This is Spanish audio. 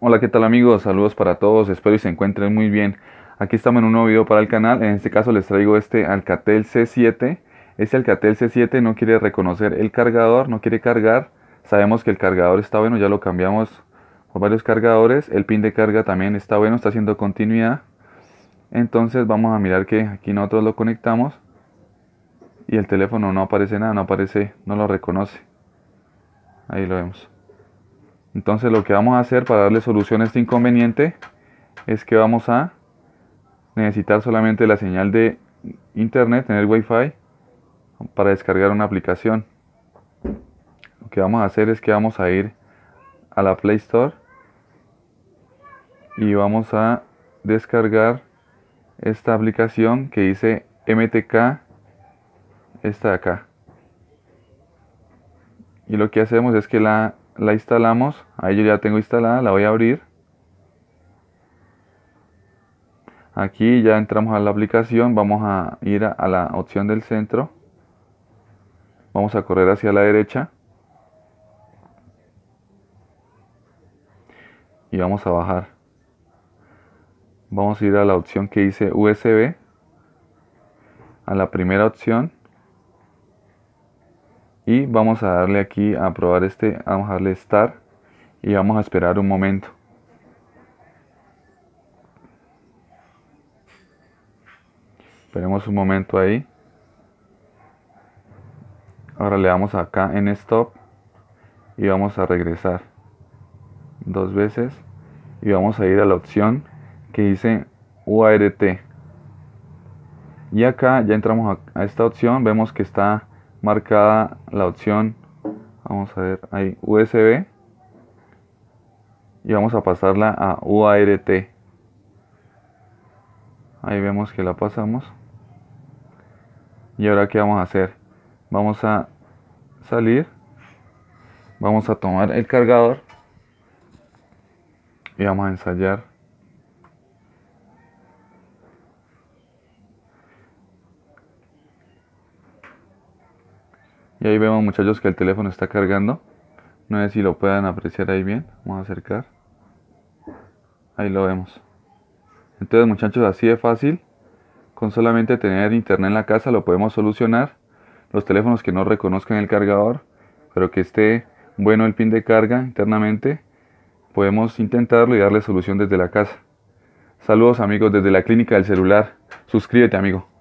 Hola, ¿qué tal amigos? Saludos para todos, espero y se encuentren muy bien. Aquí estamos en un nuevo video para el canal, en este caso les traigo este Alcatel C7. Este Alcatel C7 no quiere reconocer el cargador, no quiere cargar. Sabemos que el cargador está bueno, ya lo cambiamos por varios cargadores. El pin de carga también está bueno, está haciendo continuidad. Entonces vamos a mirar que aquí nosotros lo conectamos. Y el teléfono no aparece nada, no aparece, no lo reconoce. Ahí lo vemos. Entonces lo que vamos a hacer para darle solución a este inconveniente es que vamos a necesitar solamente la señal de internet en el wifi para descargar una aplicación. Lo que vamos a hacer es que vamos a ir a la Play Store y vamos a descargar esta aplicación que dice MTK, esta de acá. Y lo que hacemos es que la la instalamos. Ahí yo ya tengo instalada, la voy a abrir. Aquí ya entramos a la aplicación, vamos a ir a, la opción del centro. Vamos a correr hacia la derecha. Y vamos a bajar. Vamos a ir a la opción que dice USB. A la primera opción y vamos a darle aquí a probar este vamos a darle start y vamos a esperar un momento esperemos un momento ahí ahora le damos acá en stop y vamos a regresar dos veces y vamos a ir a la opción que dice UART y acá ya entramos a, esta opción vemos que está marcada la opción, vamos a ver, ahí USB y vamos a pasarla a UART. Ahí vemos que la pasamos. Y ahora qué vamos a hacer? Vamos a salir, vamos a tomar el cargador y vamos a ensayar ahí vemos muchachos que el teléfono está cargando. No sé si lo puedan apreciar ahí bien. Vamos a acercar. Ahí lo vemos. Entonces muchachos, así de fácil. Con solamente tener internet en la casa lo podemos solucionar. Los teléfonos que no reconozcan el cargador, pero que esté bueno el pin de carga internamente, podemos intentarlo y darle solución desde la casa. Saludos amigos desde la clínica del celular. Suscríbete amigo.